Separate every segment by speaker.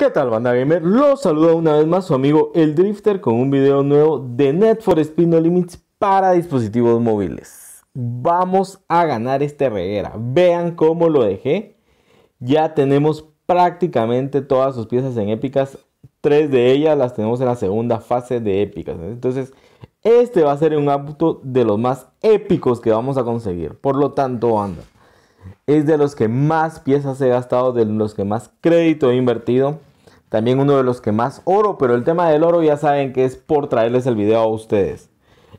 Speaker 1: ¿Qué tal banda gamer? Los saluda una vez más su amigo El Drifter con un video nuevo de Net for Speed Limits para dispositivos móviles. Vamos a ganar este reguera. Vean cómo lo dejé. Ya tenemos prácticamente todas sus piezas en épicas. Tres de ellas las tenemos en la segunda fase de épicas. Entonces, este va a ser un auto de los más épicos que vamos a conseguir. Por lo tanto, anda, Es de los que más piezas he gastado, de los que más crédito he invertido también uno de los que más oro, pero el tema del oro ya saben que es por traerles el video a ustedes.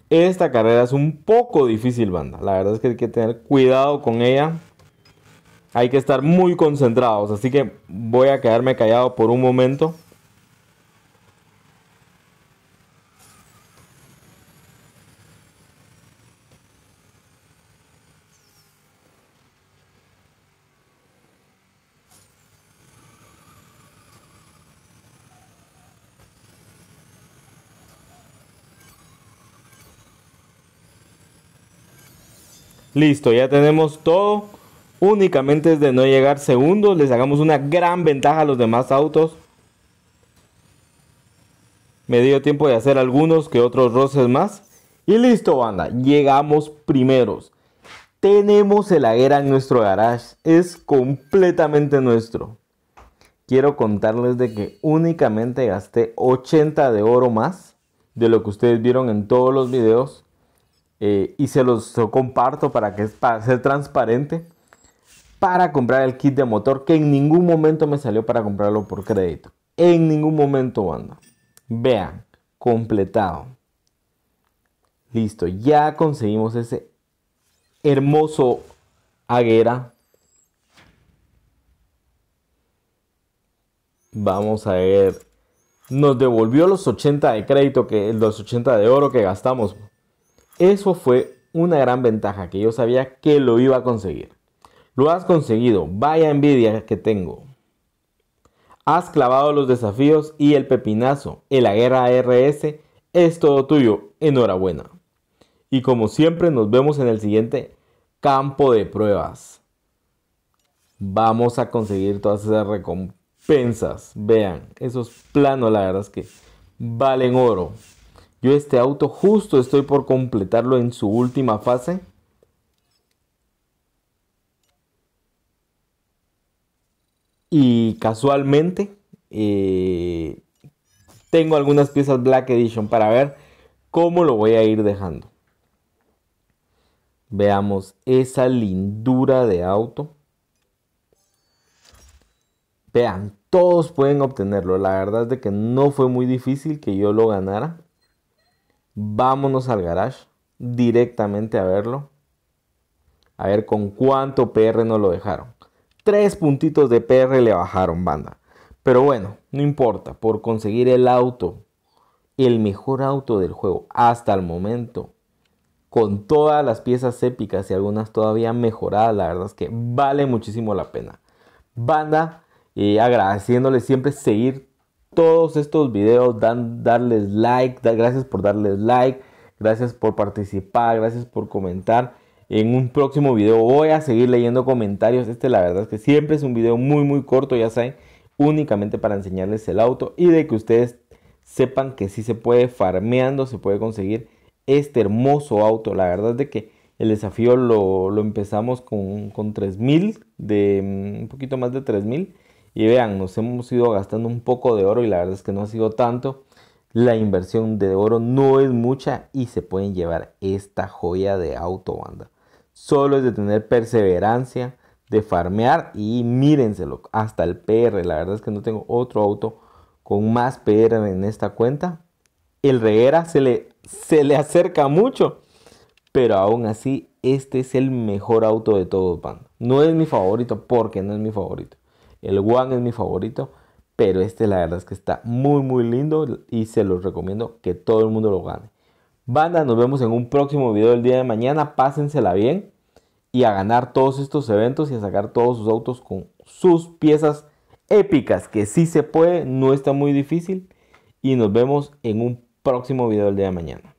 Speaker 1: Esta carrera es un poco difícil, banda. La verdad es que hay que tener cuidado con ella. Hay que estar muy concentrados, así que voy a quedarme callado por un momento. Listo, ya tenemos todo. Únicamente es de no llegar segundos. Les hagamos una gran ventaja a los demás autos. Me dio tiempo de hacer algunos que otros roces más. Y listo, banda. Llegamos primeros. Tenemos el aguero en nuestro garage. Es completamente nuestro. Quiero contarles de que únicamente gasté 80 de oro más de lo que ustedes vieron en todos los videos eh, y se los comparto para, que, para ser transparente, para comprar el kit de motor que en ningún momento me salió para comprarlo por crédito. En ningún momento, banda. Vean, completado. Listo, ya conseguimos ese hermoso aguera. Vamos a ver. Nos devolvió los 80 de crédito, que los 80 de oro que gastamos. Eso fue una gran ventaja que yo sabía que lo iba a conseguir. Lo has conseguido, vaya envidia que tengo. Has clavado los desafíos y el pepinazo, En la guerra RS es todo tuyo, enhorabuena. Y como siempre nos vemos en el siguiente campo de pruebas. Vamos a conseguir todas esas recompensas. Vean, esos planos la verdad es que valen oro. Yo este auto justo estoy por completarlo en su última fase. Y casualmente eh, tengo algunas piezas Black Edition para ver cómo lo voy a ir dejando. Veamos esa lindura de auto. Vean, todos pueden obtenerlo. La verdad es de que no fue muy difícil que yo lo ganara vámonos al garage directamente a verlo. A ver con cuánto PR nos lo dejaron. Tres puntitos de PR le bajaron, banda. Pero bueno, no importa, por conseguir el auto, el mejor auto del juego hasta el momento, con todas las piezas épicas y algunas todavía mejoradas, la verdad es que vale muchísimo la pena. Banda, eh, agradeciéndole siempre seguir todos estos videos, dan, darles like, gracias por darles like, gracias por participar, gracias por comentar. En un próximo video voy a seguir leyendo comentarios. Este la verdad es que siempre es un video muy muy corto, ya saben, únicamente para enseñarles el auto y de que ustedes sepan que si se puede farmeando, se puede conseguir este hermoso auto. La verdad es de que el desafío lo, empezamos con, con 3000, de mm, un poquito más de 3000 y vean, nos hemos ido gastando un poco de oro y la verdad es que no ha sido tanto. La inversión de oro no es mucha y se pueden llevar esta joya de autobanda. Solo es de tener perseverancia, de farmear y mírenselo hasta el PR. La verdad es que no tengo otro auto con más PR en esta cuenta. El Reguera se le, se le acerca mucho, pero aún así este es el mejor auto de todos, banda. No es mi favorito porque no es mi favorito. El One es mi favorito, pero este la verdad es que está muy muy lindo y se los recomiendo que todo el mundo lo gane. Banda, nos vemos en un próximo video del día de mañana. Pásensela bien y a ganar todos estos eventos y a sacar todos sus autos con sus piezas épicas, que sí se puede, no está muy difícil. Y nos vemos en un próximo video del día de mañana.